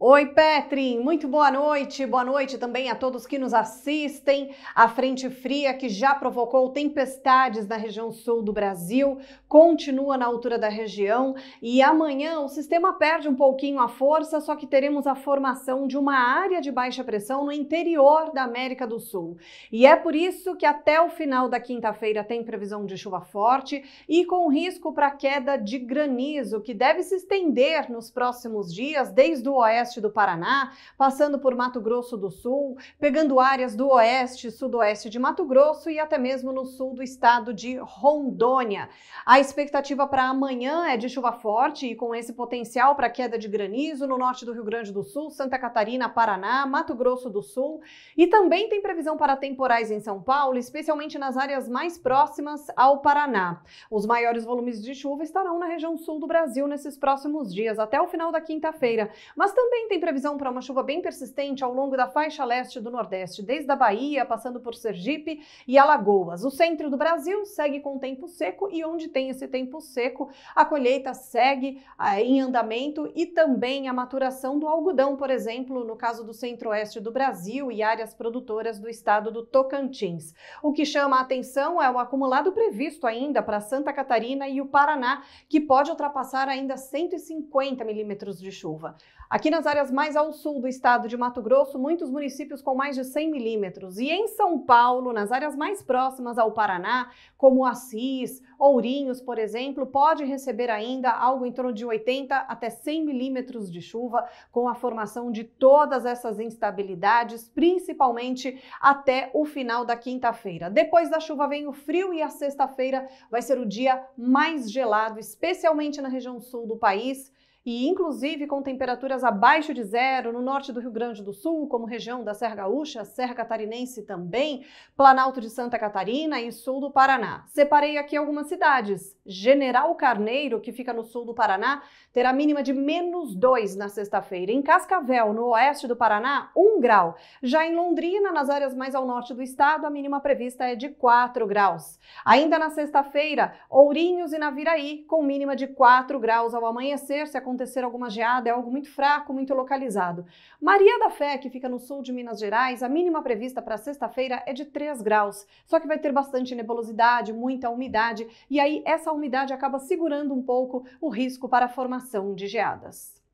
Oi, Petrin, muito boa noite. Boa noite também a todos que nos assistem. A frente fria que já provocou tempestades na região sul do Brasil continua na altura da região e amanhã o sistema perde um pouquinho a força, só que teremos a formação de uma área de baixa pressão no interior da América do Sul. E é por isso que até o final da quinta-feira tem previsão de chuva forte e com risco para queda de granizo, que deve se estender nos próximos dias desde o oeste oeste do Paraná, passando por Mato Grosso do Sul, pegando áreas do oeste e sudoeste de Mato Grosso e até mesmo no sul do estado de Rondônia. A expectativa para amanhã é de chuva forte e com esse potencial para queda de granizo no norte do Rio Grande do Sul, Santa Catarina, Paraná, Mato Grosso do Sul. E também tem previsão para temporais em São Paulo, especialmente nas áreas mais próximas ao Paraná. Os maiores volumes de chuva estarão na região sul do Brasil nesses próximos dias, até o final da quinta-feira. Mas também também tem previsão para uma chuva bem persistente ao longo da faixa leste do Nordeste, desde a Bahia, passando por Sergipe e Alagoas. O centro do Brasil segue com tempo seco e onde tem esse tempo seco, a colheita segue eh, em andamento e também a maturação do algodão, por exemplo, no caso do centro-oeste do Brasil e áreas produtoras do estado do Tocantins. O que chama a atenção é o acumulado previsto ainda para Santa Catarina e o Paraná, que pode ultrapassar ainda 150 milímetros de chuva. Aqui nas áreas mais ao sul do estado de Mato Grosso, muitos municípios com mais de 100 milímetros. E em São Paulo, nas áreas mais próximas ao Paraná, como Assis, Ourinhos, por exemplo, pode receber ainda algo em torno de 80 até 100 milímetros de chuva, com a formação de todas essas instabilidades, principalmente até o final da quinta-feira. Depois da chuva vem o frio e a sexta-feira vai ser o dia mais gelado, especialmente na região sul do país e inclusive com temperaturas abaixo de zero no norte do Rio Grande do Sul, como região da Serra Gaúcha, Serra Catarinense também, Planalto de Santa Catarina e sul do Paraná. Separei aqui algumas cidades. General Carneiro, que fica no sul do Paraná, terá mínima de menos 2 na sexta-feira. Em Cascavel, no oeste do Paraná, 1 grau. Já em Londrina, nas áreas mais ao norte do estado, a mínima prevista é de 4 graus. Ainda na sexta-feira, Ourinhos e Naviraí, com mínima de 4 graus ao amanhecer, se acontecer acontecer alguma geada, é algo muito fraco, muito localizado. Maria da Fé, que fica no sul de Minas Gerais, a mínima prevista para sexta-feira é de 3 graus, só que vai ter bastante nebulosidade, muita umidade, e aí essa umidade acaba segurando um pouco o risco para a formação de geadas.